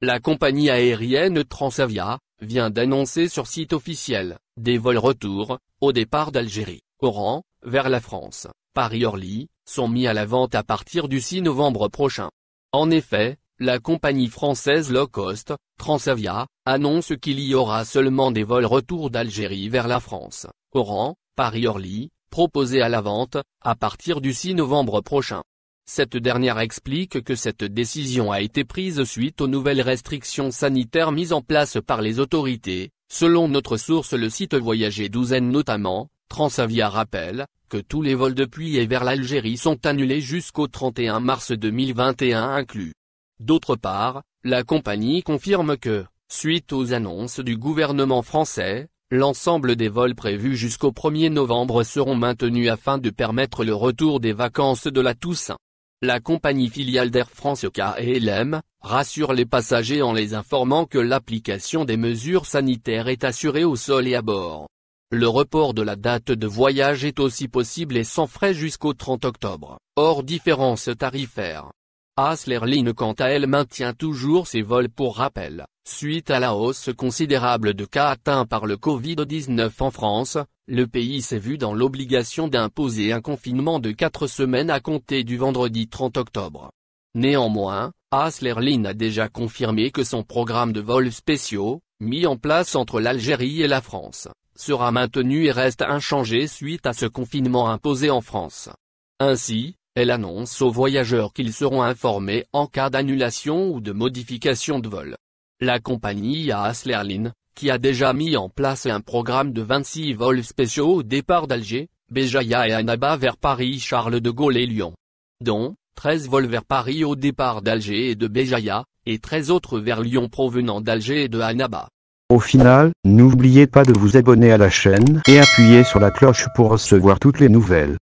La compagnie aérienne Transavia, vient d'annoncer sur site officiel, des vols retour, au départ d'Algérie, Oran, vers la France, Paris-Orly, sont mis à la vente à partir du 6 novembre prochain. En effet, la compagnie française low cost, Transavia, annonce qu'il y aura seulement des vols retour d'Algérie vers la France, Oran, Paris-Orly, proposés à la vente, à partir du 6 novembre prochain. Cette dernière explique que cette décision a été prise suite aux nouvelles restrictions sanitaires mises en place par les autorités. Selon notre source le site Voyager Douzaine notamment, Transavia rappelle, que tous les vols depuis et vers l'Algérie sont annulés jusqu'au 31 mars 2021 inclus. D'autre part, la compagnie confirme que, suite aux annonces du gouvernement français, l'ensemble des vols prévus jusqu'au 1er novembre seront maintenus afin de permettre le retour des vacances de la Toussaint. La compagnie filiale d'Air France KLM, rassure les passagers en les informant que l'application des mesures sanitaires est assurée au sol et à bord. Le report de la date de voyage est aussi possible et sans frais jusqu'au 30 octobre, hors différence tarifaire. Asl quant à elle maintient toujours ses vols pour rappel, suite à la hausse considérable de cas atteints par le Covid-19 en France, le pays s'est vu dans l'obligation d'imposer un confinement de quatre semaines à compter du vendredi 30 octobre. Néanmoins, Aslerline a déjà confirmé que son programme de vols spéciaux, mis en place entre l'Algérie et la France, sera maintenu et reste inchangé suite à ce confinement imposé en France. Ainsi, elle annonce aux voyageurs qu'ils seront informés en cas d'annulation ou de modification de vol. La compagnie à qui a déjà mis en place un programme de 26 vols spéciaux au départ d'Alger, Béjaïa et Annaba vers Paris Charles de Gaulle et Lyon. Dont, 13 vols vers Paris au départ d'Alger et de Béjaïa, et 13 autres vers Lyon provenant d'Alger et de Annaba. Au final, n'oubliez pas de vous abonner à la chaîne et appuyer sur la cloche pour recevoir toutes les nouvelles.